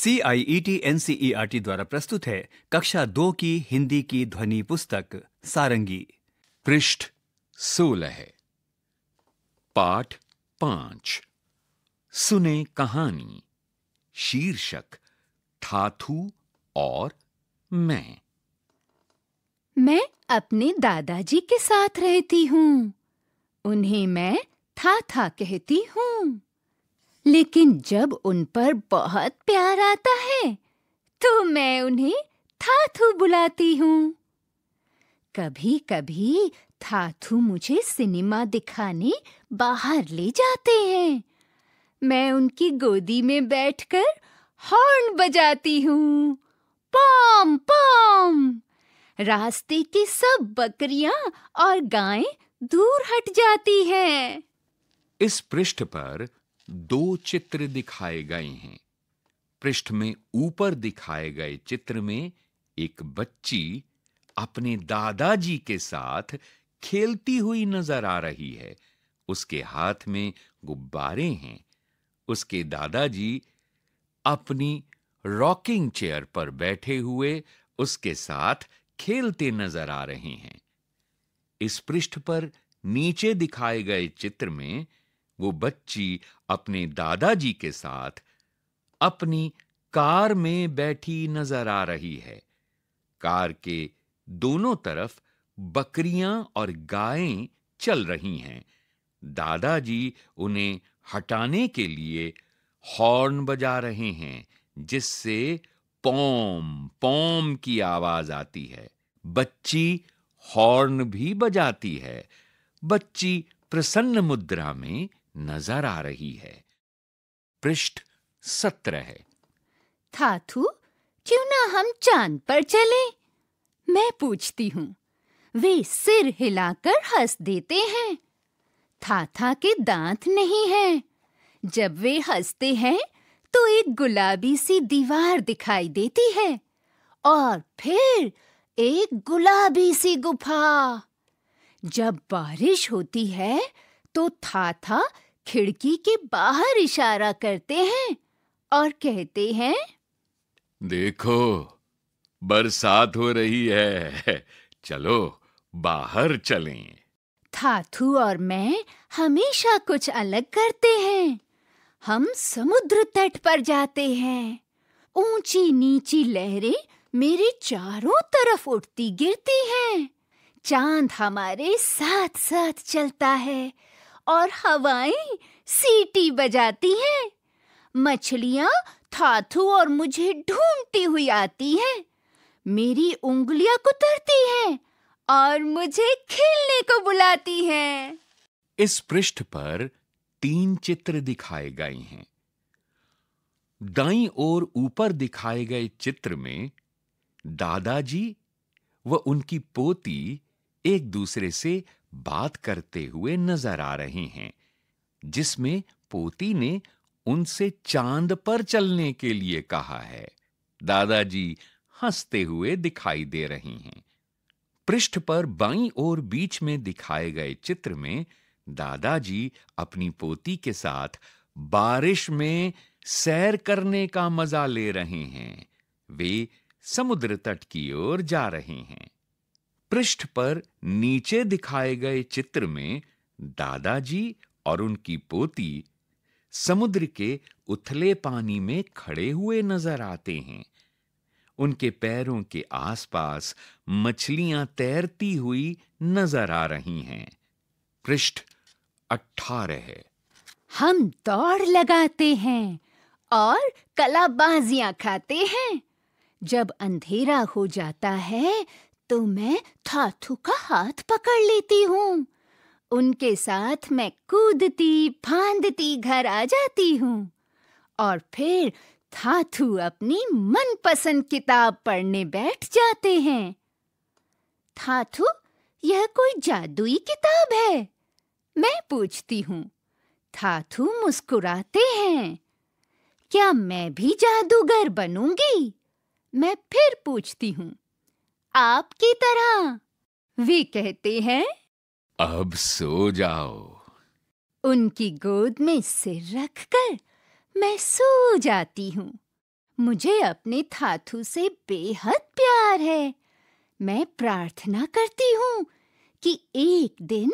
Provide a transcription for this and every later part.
C I E T N C E R T द्वारा प्रस्तुत है कक्षा दो की हिंदी की ध्वनि पुस्तक सारंगी पृष्ठ सोलह पाठ पांच सुने कहानी शीर्षक ठाथू और मैं मैं अपने दादाजी के साथ रहती हूँ उन्हें मैं था था कहती हूँ लेकिन जब उन पर बहुत प्यार आता है तो मैं उन्हें थाथू बुलाती हूँ कभी कभी थाथू मुझे सिनेमा दिखाने बाहर ले जाते हैं मैं उनकी गोदी में बैठकर हॉर्न बजाती हूँ पॉम पॉम रास्ते की सब बकरियां और गायें दूर हट जाती हैं इस पृष्ठ पर दो चित्र दिखाए गए हैं पृष्ठ में ऊपर दिखाए गए चित्र में एक बच्ची अपने दादाजी के साथ खेलती हुई नजर आ रही है उसके हाथ में गुब्बारे हैं उसके दादाजी अपनी रॉकिंग चेयर पर बैठे हुए उसके साथ खेलते नजर आ रहे हैं इस पृष्ठ पर नीचे दिखाए गए चित्र में वो बच्ची अपने दादाजी के साथ अपनी कार में बैठी नजर आ रही है कार के दोनों तरफ बकरियां और गायें चल रही हैं दादाजी उन्हें हटाने के लिए हॉर्न बजा रहे हैं जिससे पोम पोम की आवाज आती है बच्ची हॉर्न भी बजाती है बच्ची प्रसन्न मुद्रा में नजर आ रही है पृष्ठ सत्र है थाथू क्यों ना हम चांद पर चलें? मैं पूछती हूँ वे सिर हिलाकर हंस देते हैं था था के दांत नहीं है जब वे हंसते हैं तो एक गुलाबी सी दीवार दिखाई देती है और फिर एक गुलाबी सी गुफा जब बारिश होती है तो था था खिड़की के बाहर इशारा करते हैं और कहते हैं देखो बरसात हो रही है चलो बाहर चलें। थाथू और मैं हमेशा कुछ अलग करते हैं हम समुद्र तट पर जाते हैं ऊंची नीची लहरें मेरे चारों तरफ उठती गिरती हैं चांद हमारे साथ साथ चलता है और हवाएं सीटी बजाती हैं मछलियां थाथू और मुझे ढूंढती हुई आती हैं मेरी उंगलियां कुतरती हैं और मुझे खेलने को बुलाती हैं इस पृष्ठ पर तीन चित्र दिखाए गए हैं दाईं ओर ऊपर दिखाए गए चित्र में दादाजी व उनकी पोती एक दूसरे से बात करते हुए नजर आ रहे हैं जिसमें पोती ने उनसे चांद पर चलने के लिए कहा है दादाजी हंसते हुए दिखाई दे रहे हैं पृष्ठ पर बाईं ओर बीच में दिखाए गए चित्र में दादाजी अपनी पोती के साथ बारिश में सैर करने का मजा ले रहे हैं वे समुद्र तट की ओर जा रहे हैं पृष्ठ पर नीचे दिखाए गए चित्र में दादाजी और उनकी पोती समुद्र के उथले पानी में खड़े हुए नजर आते हैं उनके पैरों के आसपास मछलियां तैरती हुई नजर आ रही हैं पृष्ठ 18 है हम दौड़ लगाते हैं और कलाबाजियां खाते हैं जब अंधेरा हो जाता है तो मैं थाथू का हाथ पकड़ लेती हूँ उनके साथ मैं कूदती फांदती घर आ जाती हूँ और फिर थाथू अपनी मनपसंद किताब पढ़ने बैठ जाते हैं थाथू यह कोई जादुई किताब है मैं पूछती हूँ थाथू मुस्कुराते हैं क्या मैं भी जादूगर बनूंगी मैं फिर पूछती हूँ आपकी तरह वे कहते हैं अब सो जाओ उनकी गोद में सिर रखकर मैं सो जाती हूँ मुझे अपने थाथू से बेहद प्यार है मैं प्रार्थना करती हूँ कि एक दिन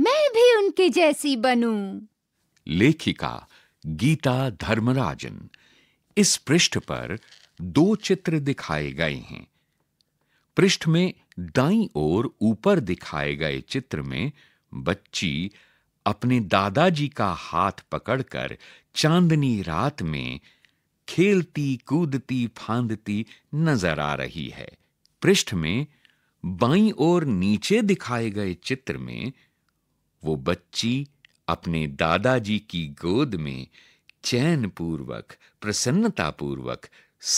मैं भी उनके जैसी बनूं। लेखिका गीता धर्मराजन इस पृष्ठ पर दो चित्र दिखाए गए हैं पृष्ठ में दाईं ओर ऊपर दिखाए गए चित्र में बच्ची अपने दादाजी का हाथ पकड़कर चांदनी रात में खेलती कूदती फांदती नजर आ रही है पृष्ठ में बाईं ओर नीचे दिखाए गए चित्र में वो बच्ची अपने दादाजी की गोद में चैन पूर्वक प्रसन्नता पूर्वक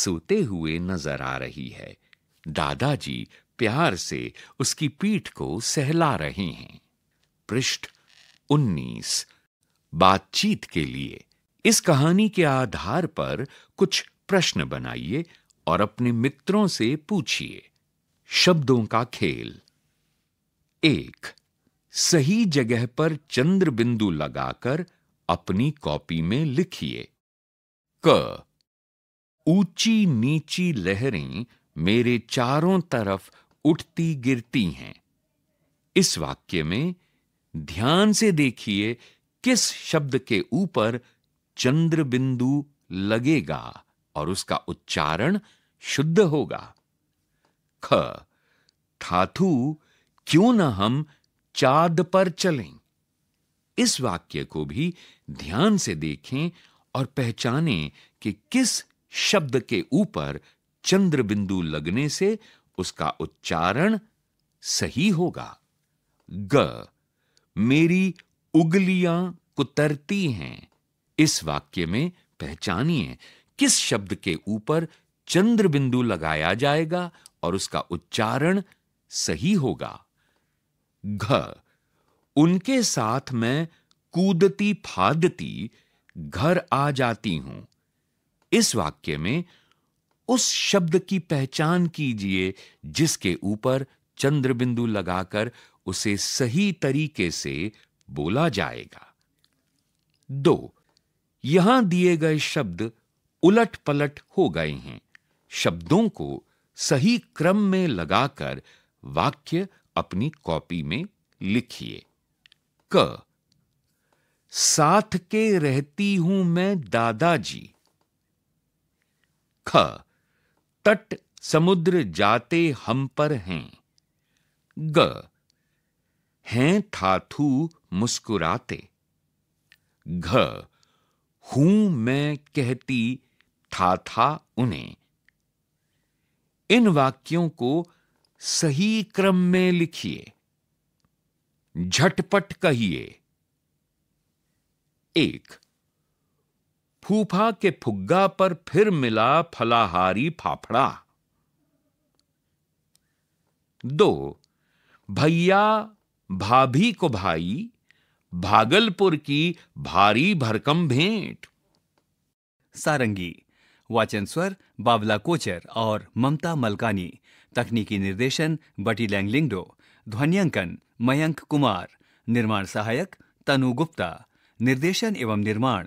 सोते हुए नजर आ रही है दादाजी प्यार से उसकी पीठ को सहला रहे हैं पृष्ठ 19 बातचीत के लिए इस कहानी के आधार पर कुछ प्रश्न बनाइए और अपने मित्रों से पूछिए शब्दों का खेल एक सही जगह पर चंद्र बिंदु लगाकर अपनी कॉपी में लिखिए क ऊंची नीची लहरें मेरे चारों तरफ उठती गिरती हैं इस वाक्य में ध्यान से देखिए किस शब्द के ऊपर चंद्र बिंदु लगेगा और उसका उच्चारण शुद्ध होगा ख थाथु क्यों न हम चाद पर चलें इस वाक्य को भी ध्यान से देखें और पहचानें कि किस शब्द के ऊपर चंद्र बिंदु लगने से उसका उच्चारण सही होगा ग मेरी उगलियां कुतरती हैं इस वाक्य में पहचानिए किस शब्द के ऊपर चंद्र बिंदु लगाया जाएगा और उसका उच्चारण सही होगा घ उनके साथ मैं कूदती फादती घर आ जाती हूं इस वाक्य में उस शब्द की पहचान कीजिए जिसके ऊपर चंद्रबिंदु लगाकर उसे सही तरीके से बोला जाएगा दो यहां दिए गए शब्द उलट पलट हो गए हैं शब्दों को सही क्रम में लगाकर वाक्य अपनी कॉपी में लिखिए क साथ के रहती हूं मैं दादाजी ख तट समुद्र जाते हम पर हैं ग हैं थाथू मुस्कुराते घ हूं मैं कहती था था उन्हें इन वाक्यों को सही क्रम में लिखिए झटपट कहिए एक फूफा के फुग्गा पर फिर मिला फलाहारी फाफड़ा दो भैया भाभी को भाई भागलपुर की भारी भरकम भेंट सारंगी वाचन स्वर बाबला कोचर और ममता मलकानी तकनीकी निर्देशन बटी लैंगलिंगडो ध्वनियांकन मयंक कुमार निर्माण सहायक तनु गुप्ता निर्देशन एवं निर्माण